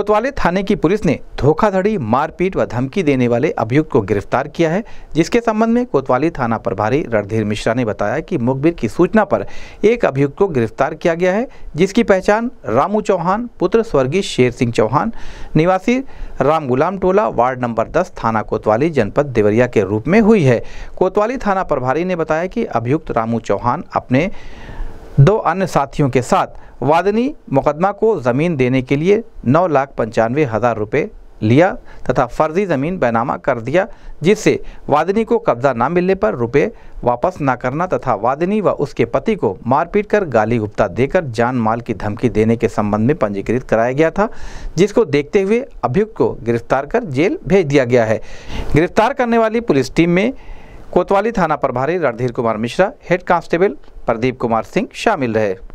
कोतवाली थाने की पुलिस ने धोखाधड़ी मारपीट व धमकी देने वाले अभियुक्त को गिरफ्तार किया है जिसके संबंध में कोतवाली थाना प्रभारी रणधीर मिश्रा ने बताया कि मुखबिर की सूचना पर एक अभियुक्त को गिरफ्तार किया गया है जिसकी पहचान रामू चौहान पुत्र स्वर्गीय शेर सिंह चौहान निवासी राम गुलाम टोला वार्ड नंबर दस थाना कोतवाली जनपद देवरिया के रूप में हुई है कोतवाली थाना प्रभारी ने बताया कि अभियुक्त रामू चौहान अपने दो अन्य साथियों के साथ वादनी मुकदमा को ज़मीन देने के लिए नौ लाख पंचानवे हज़ार रुपये लिया तथा फर्जी ज़मीन बैनामा कर दिया जिससे वादनी को कब्जा न मिलने पर रुपये वापस न करना तथा वादनी व उसके पति को मारपीट कर गाली गुप्ता देकर जान माल की धमकी देने के संबंध में पंजीकृत कराया गया था जिसको देखते हुए अभियुक्त को गिरफ्तार कर जेल भेज दिया गया है गिरफ्तार करने वाली पुलिस टीम में कोतवाली थाना प्रभारी रणधीर कुमार मिश्रा हेड कांस्टेबल प्रदीप कुमार सिंह शामिल रहे